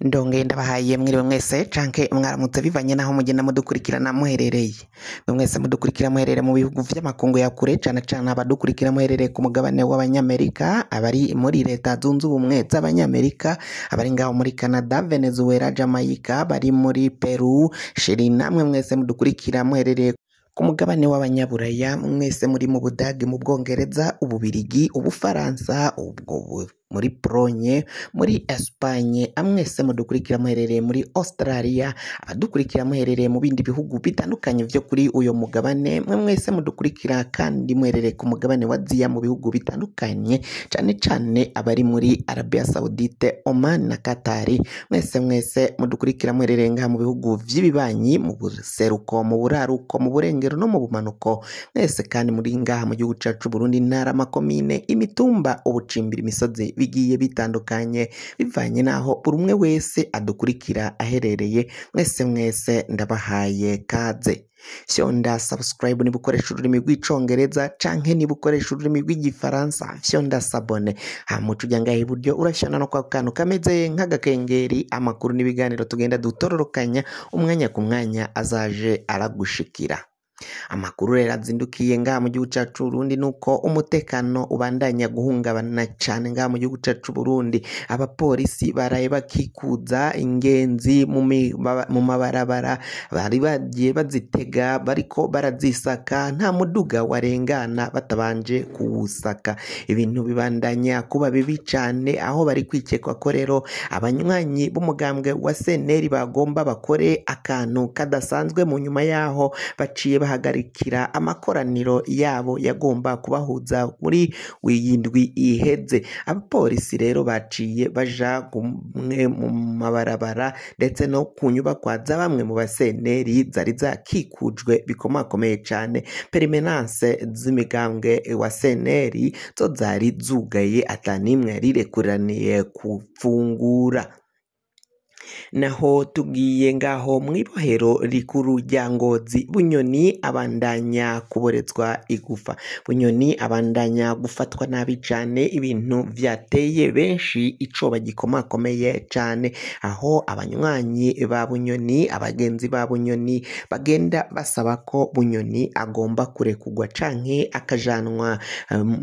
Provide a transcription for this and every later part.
ndonge ndabahaye mwiriwe mwese canke mwaramutse bivanye naho mugenda mudukurikirana muherereye mwese mudukurikira muherereye mu bihugu vy'amakungu ya kure cane cane abadukurikira muherereye ku mugabane w'abanyamerika abari muri leta zunze ubumwe z'abanyamerika abari ngaho muri canada venezuela jamaica bari muri peru shiri namwe mwese mudukurikira muherereye ku mugabane w'abanyaburaya mwese muri mu budage mu bwongereza ububirigi ubufaransa ubwo muri Polonye muri Esipanye amwese mudukurikira muherereye muri Australia abadukurikira muherereye mu bindi bihugu bitandukanye byo kuri uyu mugabane mwese mudukurikira kandi muherereye ku mugabane wa Aziya mu bihugu bitandukanye cyane cyane abari muri Arabia Saudite Oman na Qatar mwese mwese mudukurikira muherereye ngaha mu bihugu by'ibibanyi mu buseruko mu buraruko mu burengero no mu bumanuko mwese kandi muri ngaha mu gihugu cyacu Burundi intara amakomine imitumba ubucimbira imisozi bigiye bitandukanye bivanye n'aho buri umwe wese adukurikira aherereye mwese mwese ndabahaye kaze fyonda sabusikarayibu niba ukoresha ururimi rw'icyongereza cyangwa niba ukoresha ururimi rw'igifaransa fyonda sabone hamuca ujya ngaho iburyo urashyana no kwa kantu kameze nk'agakengeri amakuru n'ibiganiro tugenda dutororokanya umwanya ku mwanya azaje aragushikira Amakuru rero azindukiye ngaha mu gihugu cyacu Burundi ni uko umutekano ubandanya guhungabana cyane ngaha mu gihugu cyacu Burundi abapolisi baraye bakikuza ingenzi mu mabarabara bari bagiye bazitega bariko barazisaka nta muduga warengana batabanje kuwusaka ibintu bibandanya kuba bibi cyane aho bari kwikekwa ko rero abanywanyi b'umugambwe wa seneri bagomba bakore akantu kadasanzwe mu nyuma yaho baciye bah banahagarikira amakoraniro yabo yagomba kubahuza muri wiyindwi iheze abapolisi rero baciye baja kumwe mu mabarabara ndetse no ku nyubakwa za bamwe mu basenteri zari zakikujwe bikomakomeye cyane perimenanse z'imigambwe wa senteri zo zari zugaye ata rirekuraniye kufungura naho tubwiye ngaho mu ibohero rikuru rya ngozi bunyoni abandanya kuborezwa igufa bunyoni abandanya gufatwa nabi cyane ibintu byateye benshi icoba gikomakomeye cyane aho abanywanyi ba bunyoni abagenzi ba bunyoni bagenda basaba ko bunyoni agomba kurekurwa canke akajanwa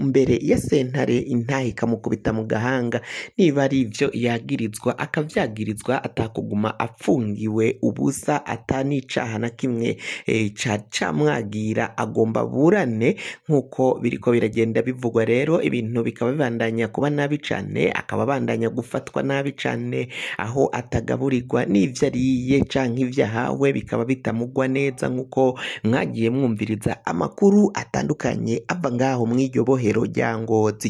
mbere ya sentare intahe ikamukubita mu gahanga niba ari ivyo yagirizwa akavyagirizwa atakuguma apfungiwe ubusa atanicaha na kimwe e, cyamwagira agomba burane nk'uko biriko biragenda bivugwa rero ibintu bikaba bibandanya kuba nabi cyane akaba abandanya gufatwa nabi cyane aho atagaburirwa n'ivyo ariye canke ivyo ahawe bikaba bitamugwa neza nk'uko mwagiye mwumviriza amakuru atandukanye ava ngaho mw'iryo bohero rya Ngozi.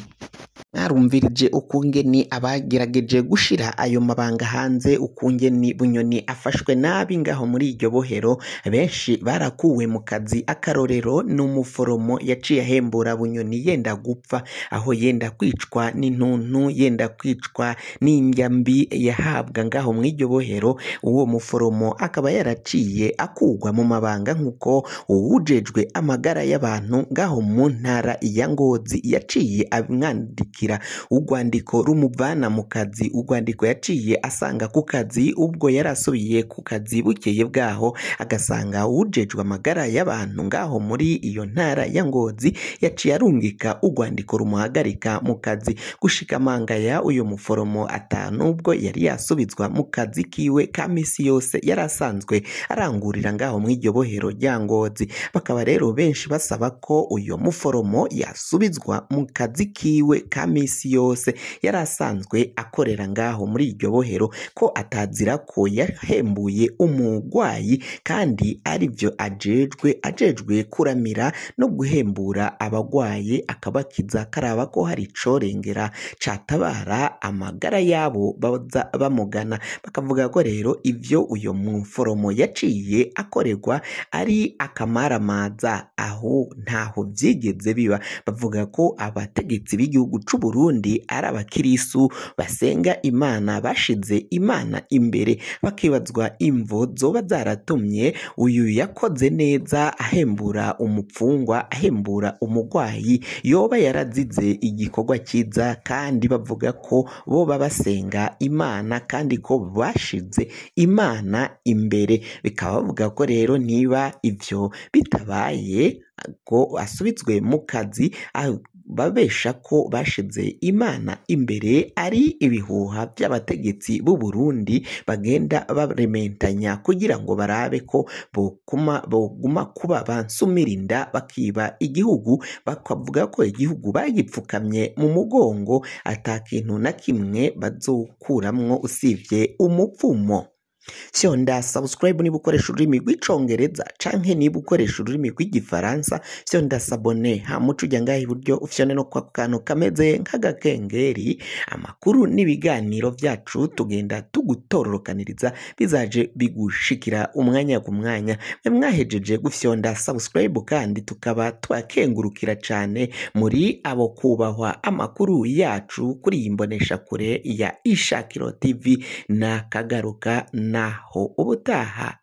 mwarumvirije ukungeni abagerageje gushira ayo mabanga hanze ukungeni Bunyoni afashwe nabi ngaho muri iryo bohero benshi barakuwe mu kazi akarorero n'umuforomo yaciye ahembura Bunyoni yenda gupfa aho yenda kwicwa n'intuntu yenda kwicwa n’imbyambi yahabwa ngaho mu iryo bohero uwo muforomo akaba yaraciye akugwa mu mabanga nk'uko uwujejwe amagara y'abantu ngaho mu ntara ya Ngozi yaciye amwandika gushyigikira urwandiko rumuvana mu kazi urwandiko yaciye asanga ku kazi ubwo yari asubiye ku kazi bukeye bwaho agasanga ujejwe amagara y'abantu ngaho muri iyo ntara ya ngozi yaciye arungika urwandiko rumuhagarika mu kazi gushikamanga ya uyu muforomo atanu ubwo yari yasubizwa mu kazi kiwe ka minsi yose yari asanzwe arangurira ngaho mu iryo bohero rya ngozi bakaba rero benshi basaba ko uyu muforomo yasubizwa mu kazi kiwe ka ka minsi yose yari asanzwe akorera ngaho muri iryo bohero ko atazira ko yahembuye umurwayi kandi ari byo ajejwe ajejwe kuramira no guhembura abagwaye akabakiza karaba ko hari icorengera catabara amagara yabo bamugana bakavuga ko rero ibyo uyu muforomo yaciye akorerwa ari akamaramaza aho ntaho byigeze biba bavuga ko abategetsi b'igihugu cy'u Burundi ari abakirisu basenga imana bashize imana imbere bakibazwa imvo zoba zaratumye uyu yakoze neza ahembura umupfungwa ahembura umurwayi yoba yarazize igikorwa cyiza kandi bavuga ko boba basenga imana kandi ko bashize imana imbere bikaba bavuga ko rero niba ibyo bitabaye ko asubitswe mu kazi babesha ko bashize imana imbere ari ibihuha by'abategetsi b'u Burundi bagenda barementanya kugira ngo barabe ko boguma kuba bansumirinda bakiba igihugu bakavuga ko igihugu bagipfukamye mu mugongo ata kintu na kimwe bazokuramwo usibye umupfumo siyo nda sabusikarayibu niba ukoresha ururimi rw'icyongereza cyangwa niba ukoresha ururimi rw'igifaransa siyo nda sabone hamuca ujya ngaho iburyo ufite no kwa kantu kameze nk'agakengeri amakuru n'ibiganiro byacu tugenda tugutororokaniriza bizaje bigushikira umwanya ku mwanya mwahejeje gufite nda kandi tukaba twakengurukira cyane muri abo kubahwa amakuru yacu kuri iyi mboneshakure ya ishakiro tivi nakagaruka na na huutaha